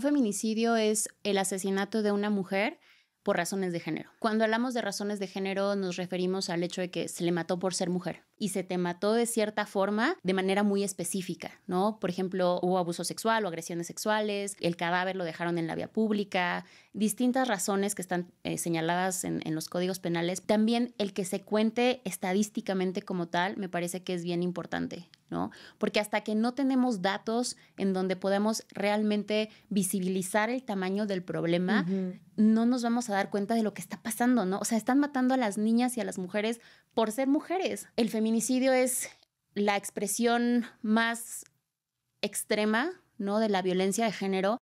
feminicidio es el asesinato de una mujer por razones de género. Cuando hablamos de razones de género nos referimos al hecho de que se le mató por ser mujer y se te mató de cierta forma de manera muy específica, ¿no? Por ejemplo, hubo abuso sexual o agresiones sexuales, el cadáver lo dejaron en la vía pública, distintas razones que están eh, señaladas en los códigos penales. También el que se cuente estadísticamente como tal me parece que es bien importante. ¿no? Porque hasta que no tenemos datos en donde podemos realmente visibilizar el tamaño del problema, no nos vamos a dar cuenta de lo que está pasando, ¿no? O sea, están matando a las niñas y a las mujeres por ser mujeres. El feminicidio es la expresión más extrema, ¿no? De la violencia de género